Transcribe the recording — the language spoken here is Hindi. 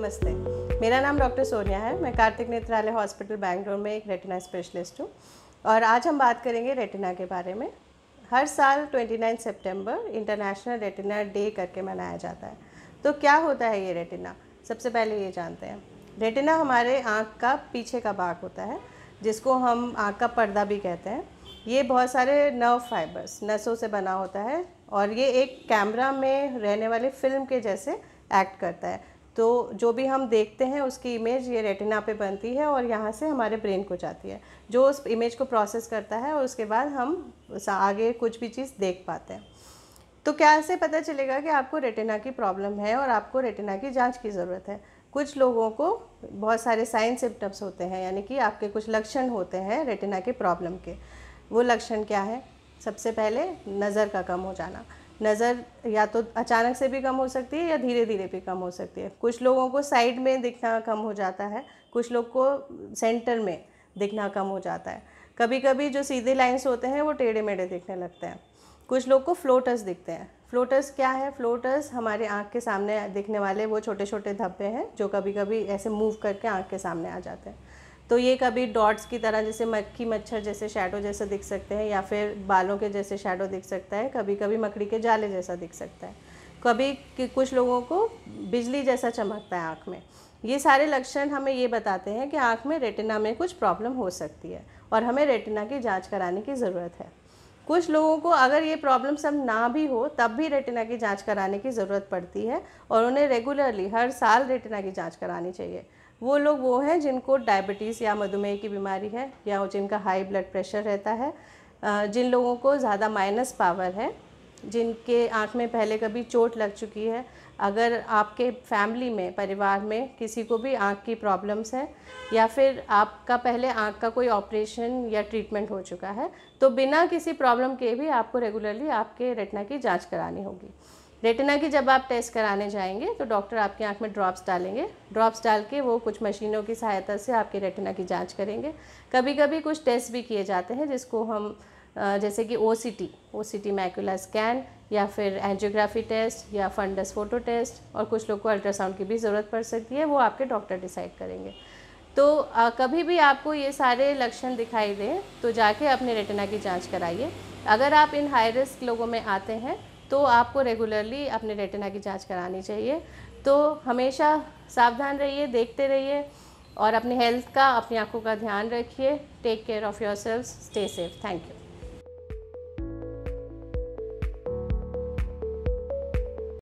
नमस्ते मेरा नाम डॉक्टर सोनिया है मैं कार्तिक नेत्रालय हॉस्पिटल बैंगलोर में एक रेटिना स्पेशलिस्ट हूँ और आज हम बात करेंगे रेटिना के बारे में हर साल 29 सितंबर इंटरनेशनल रेटिना डे करके मनाया जाता है तो क्या होता है ये रेटिना सबसे पहले ये जानते हैं रेटिना हमारे आँख का पीछे का भाग होता है जिसको हम आँख का पर्दा भी कहते हैं ये बहुत सारे नर्व फाइबर्स नसों से बना होता है और ये एक कैमरा में रहने वाले फिल्म के जैसे एक्ट करता है तो जो भी हम देखते हैं उसकी इमेज ये रेटिना पे बनती है और यहाँ से हमारे ब्रेन को जाती है जो उस इमेज को प्रोसेस करता है और उसके बाद हम आगे कुछ भी चीज़ देख पाते हैं तो क्या से पता चलेगा कि आपको रेटिना की प्रॉब्लम है और आपको रेटिना की जांच की ज़रूरत है कुछ लोगों को बहुत सारे साइन सिम्टम्स होते हैं यानी कि आपके कुछ लक्षण होते हैं रेटिना के प्रॉब्लम के वो लक्षण क्या है सबसे पहले नज़र का कम हो जाना नज़र या तो अचानक से भी कम हो सकती है या धीरे धीरे भी कम हो सकती है कुछ लोगों को साइड में दिखना कम हो जाता है कुछ लोग को सेंटर में दिखना कम हो जाता है कभी कभी जो सीधे लाइन्स होते हैं वो टेढ़े मेढ़े दिखने लगते हैं कुछ लोग को फ्लोटर्स दिखते हैं फ्लोटर्स क्या है फ्लोटर्स हमारे आँख के सामने दिखने वाले वो छोटे छोटे धब्बे हैं जो कभी कभी ऐसे मूव करके आँख के सामने आ जाते हैं तो ये कभी डॉट्स की तरह जैसे मक्खी मच्छर जैसे शेडो जैसे दिख सकते हैं या फिर बालों के जैसे शेडो दिख सकता है कभी कभी मकड़ी के जाले जैसा दिख सकता है कभी कुछ लोगों को बिजली जैसा चमकता है आँख में ये सारे लक्षण हमें ये बताते हैं कि आँख में रेटिना में कुछ प्रॉब्लम हो सकती है और हमें रेटिना की जाँच कराने की ज़रूरत है कुछ लोगों को अगर ये प्रॉब्लम सब ना भी हो तब भी रेटिना की जांच कराने की ज़रूरत पड़ती है और उन्हें रेगुलरली हर साल रेटिना की जांच करानी चाहिए वो लोग वो हैं जिनको डायबिटीज़ या मधुमेह की बीमारी है या जिनका हाई ब्लड प्रेशर रहता है जिन लोगों को ज़्यादा माइनस पावर है जिनके आँख में पहले कभी चोट लग चुकी है अगर आपके फैमिली में परिवार में किसी को भी आँख की प्रॉब्लम्स है या फिर आपका पहले आँख का कोई ऑपरेशन या ट्रीटमेंट हो चुका है तो बिना किसी प्रॉब्लम के भी आपको रेगुलरली आपके रेटना की जाँच करानी होगी रेटिना की जब आप टेस्ट कराने जाएंगे तो डॉक्टर आपकी आंख में ड्रॉप्स डालेंगे ड्रॉप्स डाल के वो कुछ मशीनों की सहायता से आपके रेटिना की जांच करेंगे कभी कभी कुछ टेस्ट भी किए जाते हैं जिसको हम जैसे कि O C T O C T macula scan या फिर एंजियोग्राफी टेस्ट या फंडस फोटो टेस्ट और कुछ लोग को अल्ट्रासाउंड की भी ज़रूरत पड़ सकती है वो आपके डॉक्टर डिसाइड करेंगे तो आ, कभी भी आपको ये सारे लक्षण दिखाई दें तो जाके अपने रेटिना की जांच कराइए अगर आप इन हाई रिस्क लोगों में आते हैं तो आपको रेगुलरली अपने रेटिना की जांच करानी चाहिए तो हमेशा सावधान रहिए देखते रहिए और अपने हेल्थ का अपनी आँखों का ध्यान रखिए take care of yourself stay safe thank you